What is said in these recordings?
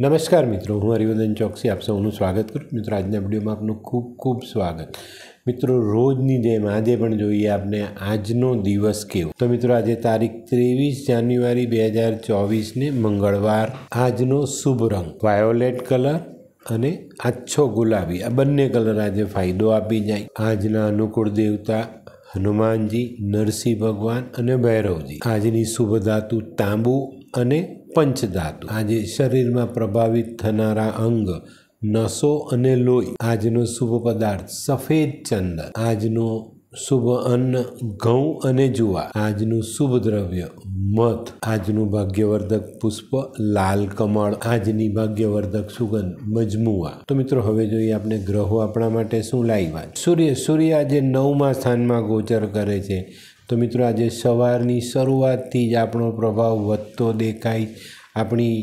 નમસ્કાર મિત્રો હું હરિવર્ધન ચોકસી આપ સૌનું સ્વાગત કરું મિત્રો આજના વિડીયોમાં આપનું ખૂબ ખૂબ સ્વાગત મિત્રો રોજની જેમ આજે પણ જોઈએ આપને આજનો દિવસ કેવો તો મિત્રો આજે તારીખ ત્રેવીસ જાન્યુઆરી બે હજાર ચોવીસને મંગળવાર આજનો શુભ રંગ વાયોલેટ કલર અને આછો ગુલાબી આ બંને કલર આજે ફાયદો આપી જાય આજના અનુકૂળ દેવતા હનુમાનજી નરસિંહ ભગવાન અને ભૈરવજી આજની શુભ ધાતુ તાંબુ અને પંચધાતુ આજે શરીરમાં પ્રભાવિત થનારા અંગ નસો અને લોહી આજનો શુભ પદાર્થ સફેદ ચંદન આજનો શુભ અન્ન ઘઉં અને જુવા આજનું શુભ દ્રવ્ય મધ આજનું ભાગ્યવર્ધક પુષ્પ લાલ કમળ આજની ભાગ્યવર્ધક સુગંધ મજમુઆ તો મિત્રો હવે જોઈએ આપણે ગ્રહો આપણા માટે શું લાવ્યા સૂર્ય સૂર્ય આજે નવમા સ્થાનમાં ગોચર કરે છે તો મિત્રો આજે સવારની શરૂઆતથી જ આપણો પ્રભાવ વધતો દેખાય આપણી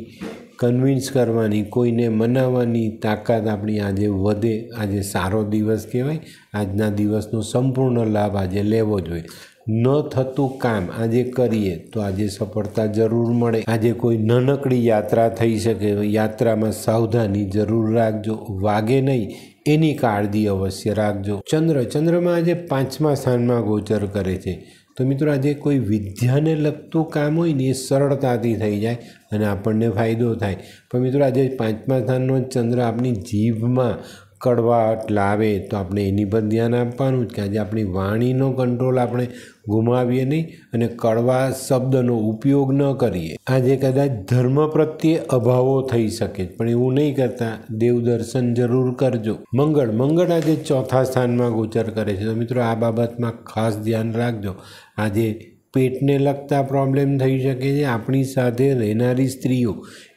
કન્વિન્સ કરવાની કોઈને મનાવવાની તાકાત આપણી આજે વધે આજે સારો દિવસ કહેવાય આજના દિવસનો સંપૂર્ણ લાભ આજે લેવો જોઈએ ન થતું કામ આજે કરીએ તો આજે સફળતા જરૂર મળે આજે કોઈ નાનકડી યાત્રા થઈ શકે યાત્રામાં સાવધાની જરૂર રાખજો વાગે નહીં એની કાળજી અવશ્ય રાખજો ચંદ્ર ચંદ્રમાં આજે પાંચમા સ્થાનમાં ગોચર કરે છે તો મિત્રો આજે કોઈ વિદ્યાને લગતું કામ હોય ને એ સરળતાથી થઈ જાય અને આપણને ફાયદો થાય પણ મિત્રો આજે પાંચમા સ્થાનનો ચંદ્ર આપણી જીભમાં કડવાટ લાવે તો આપણે એની પર ધ્યાન આપવાનું જ કે આજે આપણી વાણીનો કંટ્રોલ આપણે ગુમાવીએ નહીં અને કડવા શબ્દનો ઉપયોગ ન કરીએ આજે કદાચ ધર્મ પ્રત્યે અભાવો થઈ શકે પણ એવું નહીં કરતા દેવદર્શન જરૂર કરજો મંગળ મંગળ આજે ચોથા સ્થાનમાં ગોચર કરે છે તો મિત્રો આ બાબતમાં ખાસ ધ્યાન રાખજો આજે પેટને લગતા પ્રોબ્લેમ થઈ શકે છે આપણી સાથે રહેનારી સ્ત્રીઓ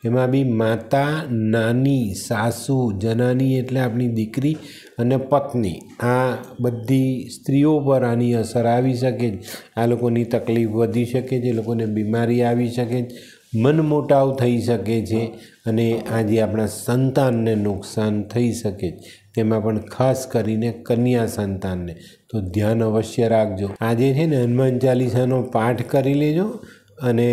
એમાં બી માતા નાની સાસુ જનાની એટલે આપણી દીકરી અને પત્ની આ બધી સ્ત્રીઓ પર આની અસર આવી શકે છે આ લોકોની તકલીફ વધી શકે છે લોકોને બીમારી આવી શકે છે મનમોટાવ થઈ શકે છે અને આજે આપણા સંતાનને નુકસાન થઈ શકે છે તેમાં પણ ખાસ કરીને કન્યા સંતાનને તો ધ્યાન અવશ્ય રાખજો આજે છે ને હનુમાન ચાલીસાનો પાઠ કરી લેજો અને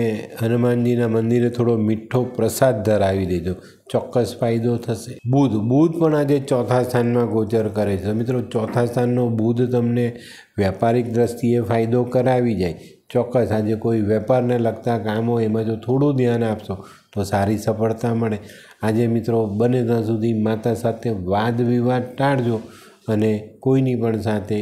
હનુમાનજીના મંદિરે થોડો મીઠો પ્રસાદ ધરાવી દેજો ચોક્કસ ફાયદો થશે બુધ બુધ પણ આજે ચોથા સ્થાનમાં ગોચર કરે છે મિત્રો ચોથા સ્થાનનો બુધ તમને વ્યાપારિક દ્રષ્ટિએ ફાયદો કરાવી જાય ચોક્કસ આજે કોઈ વેપારને લગતા કામો એમાં જો થોડું ધ્યાન આપશો તો સારી સફળતા મળે આજે મિત્રો બને ત્યાં સુધી માતા સાથે વાદ વિવાદ ટાળજો અને કોઈની પણ સાથે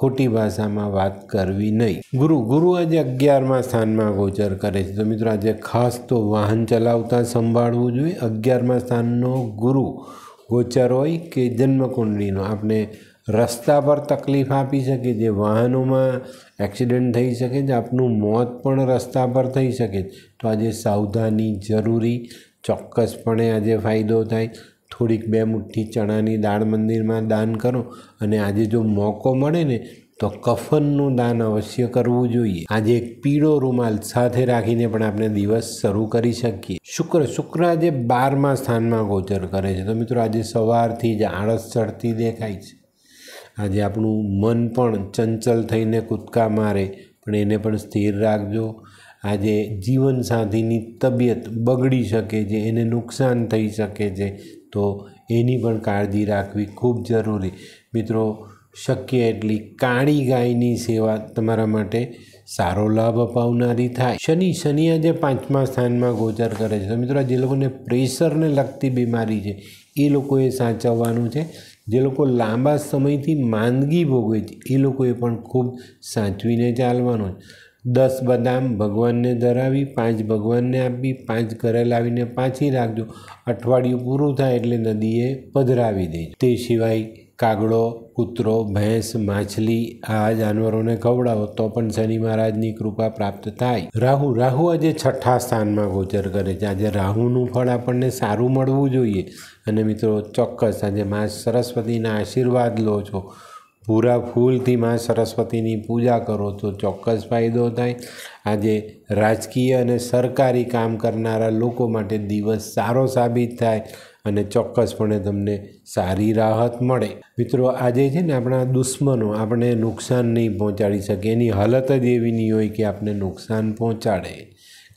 ખોટી ભાષામાં વાત કરવી નહીં ગુરુ ગુરુ આજે અગિયારમાં સ્થાનમાં ગોચર કરે છે તો મિત્રો આજે ખાસ તો વાહન ચલાવતા સંભાળવું જોઈએ અગિયારમાં સ્થાનનો ગુરુ ગોચર હોય કે જન્મકુંડળીનો આપણે રસ્તા પર તકલીફ આપી શકે છે વાહનોમાં એક્સિડન્ટ થઈ શકે છે આપનું મોત પણ રસ્તા પર થઈ શકે તો આજે સાવધાની જરૂરી ચોક્કસપણે આજે ફાયદો થાય થોડીક બે મુઠ્ઠી ચણાની દાળ મંદિરમાં દાન કરો અને આજે જો મોકો મળે ને તો કફનનું દાન અવશ્ય કરવું જોઈએ આજે એક પીળો રૂમાલ સાથે રાખીને પણ આપણે દિવસ શરૂ કરી શકીએ શુક્ર શુક્ર આજે બારમા સ્થાનમાં ગોચર કરે છે તો મિત્રો આજે સવારથી જ આળસ ચડતી દેખાય છે આજે આપણું મન પણ ચંચલ થઈને કૂદકા મારે પણ એને પણ સ્થિર રાખજો આજે જીવનસાથીની તબિયત બગડી શકે છે એને નુકસાન થઈ શકે છે તો એની પણ કાળજી રાખવી ખૂબ જરૂરી મિત્રો શક્ય એટલી કાળી ગાયની સેવા તમારા માટે સારો લાભ અપાવનારી થાય શનિ શનિ આજે પાંચમા સ્થાનમાં ગોચર કરે છે તો મિત્રો જે લોકોને પ્રેશરને લગતી બીમારી છે એ લોકોએ સાચવવાનું છે જે લોકો લાંબા સમયથી માંદગી ભોગવે છે એ લોકોએ પણ ખૂબ સાચવીને ચાલવાનું છે દસ બદામ ભગવાનને ધરાવી પાંચ ભગવાનને આપી પાંચ ઘરે લાવીને પાછી રાખજો અઠવાડિયું પૂરું થાય એટલે નદીએ પધરાવી દેજો તે સિવાય કાગડો કૂતરો ભેંસ માછલી આ જાનવરોને ખવડાવો તો પણ શનિ મહારાજની કૃપા પ્રાપ્ત થાય રાહુ રાહુ આજે છઠ્ઠા સ્થાનમાં ગોચર કરે છે આજે રાહુનું ફળ આપણને સારું મળવું જોઈએ અને મિત્રો ચોક્કસ આજે મા સરસ્વતીના આશીર્વાદ લો છો પૂરા ફૂલથી મા સરસ્વતીની પૂજા કરો તો ચોક્કસ ફાયદો થાય આજે રાજકીય અને સરકારી કામ કરનારા લોકો માટે દિવસ સારો સાબિત થાય અને ચોક્કસપણે તમને સારી રાહત મળે મિત્રો આજે છે ને આપણા દુશ્મનો આપણે નુકસાન નહીં પહોંચાડી શકે એની હાલત જ એવી નહીં હોય કે આપણે નુકસાન પહોંચાડે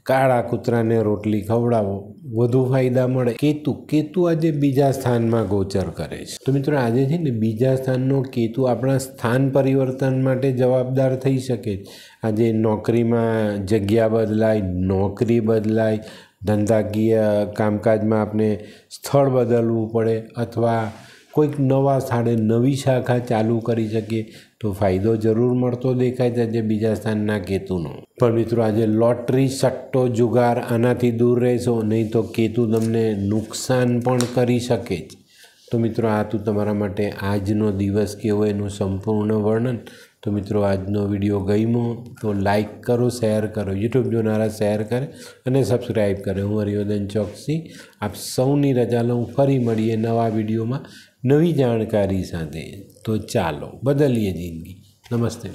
કાળા કૂતરાને રોટલી ખવડાવો વધુ ફાયદા મળે કેતુ કેતુ આજે બીજા સ્થાનમાં ગોચર કરે છે તો મિત્રો આજે છે ને બીજા સ્થાનનો કેતુ આપણા સ્થાન પરિવર્તન માટે જવાબદાર થઈ શકે છે આજે નોકરીમાં જગ્યા બદલાય નોકરી બદલાય ધંધાકીય કામકાજમાં આપણે સ્થળ બદલવું પડે અથવા કોઈક નવા સ્થાને નવી શાખા ચાલુ કરી શકીએ તો ફાયદો જરૂર મળતો દેખાય જશે બીજા સ્થાનના કેતુનો પણ મિત્રો આજે લોટરી સટ્ટો જુગાર આનાથી દૂર રહેશો નહીં તો કેતુ તમને નુકસાન પણ કરી શકે જ તો મિત્રો આ તું તમારા માટે આજનો દિવસ કેવો એનું સંપૂર્ણ વર્ણન તો મિત્રો આજનો વિડીયો ગમ્યો તો લાઇક કરો શેર કરો યુટ્યુબ જોનારા શેર કરે અને સબસ્ક્રાઈબ કરે હું હરિવર્ધન ચોકસી આપ સૌની રજા લઉં ફરી મળીએ નવા વિડીયોમાં નવી જાણકારી સાથે તો ચાલો બદલીએ જિંદગી નમસ્તે